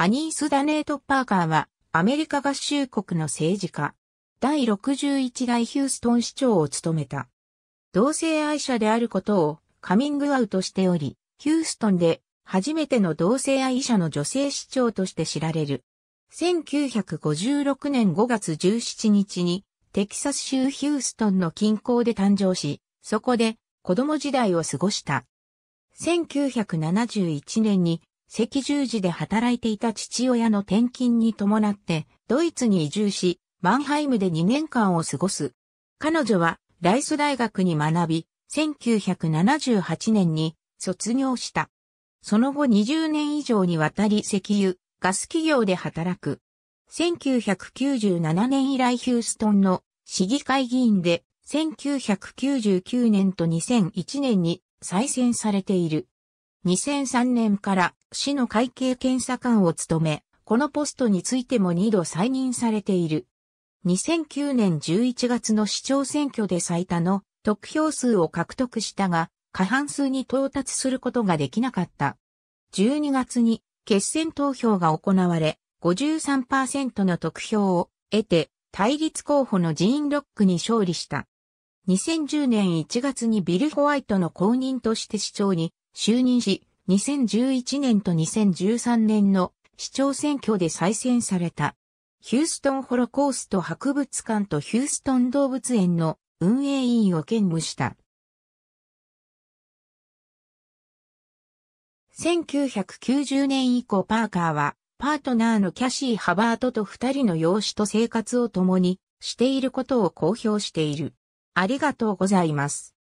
アニース・ダネート・パーカーは、アメリカ合衆国の政治家。第61代ヒューストン市長を務めた。同性愛者であることをカミングアウトしており、ヒューストンで初めての同性愛者の女性市長として知られる。1956年5月17日にテキサス州ヒューストンの近郊で誕生し、そこで子供時代を過ごした。1971年に赤十字で働いていた父親の転勤に伴って、ドイツに移住し、マンハイムで2年間を過ごす。彼女は、ライス大学に学び、1978年に卒業した。その後20年以上にわたり石油、ガス企業で働く。1997年以来ヒューストンの市議会議員で1999年と2001年に再選されている。2003年から市の会計検査官を務め、このポストについても2度再任されている。2009年11月の市長選挙で最多の得票数を獲得したが、過半数に到達することができなかった。12月に決選投票が行われ、53%の得票を得て、対立候補のジーン・ロックに勝利した。2010年1月にビル・ホワイトの公認として市長に就任し、2011年と2013年の市長選挙で再選された。ヒューストンホロコースト博物館とヒューストン動物園の運営委員を兼務した。1990年以降パーカーはパートナーのキャシー・ハバートと二人の養子と生活を共にしていることを公表している。ありがとうございます。